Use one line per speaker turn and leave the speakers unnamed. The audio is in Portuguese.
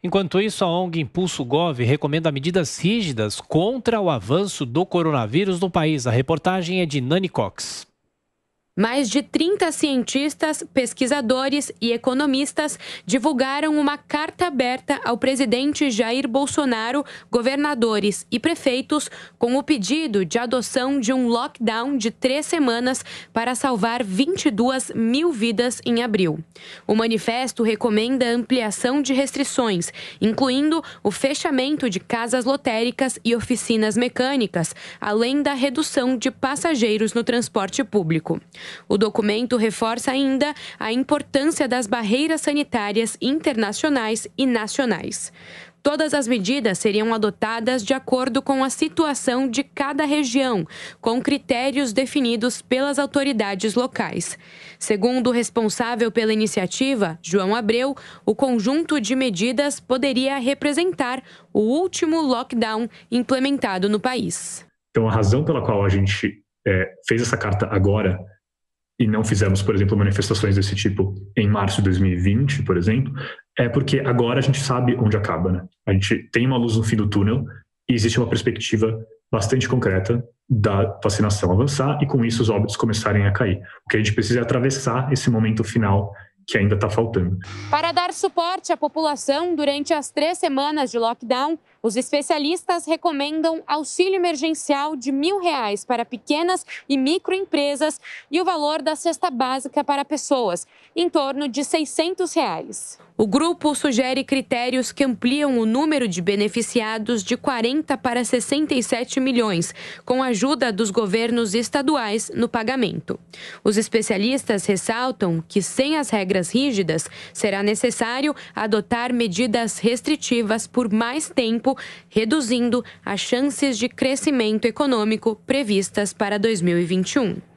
Enquanto isso, a ONG Impulso Gov recomenda medidas rígidas contra o avanço do coronavírus no país. A reportagem é de Nani Cox.
Mais de 30 cientistas, pesquisadores e economistas divulgaram uma carta aberta ao presidente Jair Bolsonaro, governadores e prefeitos com o pedido de adoção de um lockdown de três semanas para salvar 22 mil vidas em abril. O manifesto recomenda a ampliação de restrições, incluindo o fechamento de casas lotéricas e oficinas mecânicas, além da redução de passageiros no transporte público. O documento reforça ainda a importância das barreiras sanitárias internacionais e nacionais. Todas as medidas seriam adotadas de acordo com a situação de cada região, com critérios definidos pelas autoridades locais. Segundo o responsável pela iniciativa, João Abreu, o conjunto de medidas poderia representar o último lockdown implementado no país.
Então, a razão pela qual a gente é, fez essa carta agora e não fizemos, por exemplo, manifestações desse tipo em março de 2020, por exemplo, é porque agora a gente sabe onde acaba, né? A gente tem uma luz no fim do túnel e existe uma perspectiva bastante concreta da vacinação avançar e com isso os óbitos começarem a cair. O que a gente precisa é atravessar esse momento final que ainda está faltando.
Para dar suporte à população durante as três semanas de lockdown, os especialistas recomendam auxílio emergencial de mil reais para pequenas e microempresas e o valor da cesta básica para pessoas, em torno de 600 reais. O grupo sugere critérios que ampliam o número de beneficiados de 40 para 67 milhões, com a ajuda dos governos estaduais no pagamento. Os especialistas ressaltam que, sem as regras rígidas, será necessário adotar medidas restritivas por mais tempo tempo, reduzindo as chances de crescimento econômico previstas para 2021.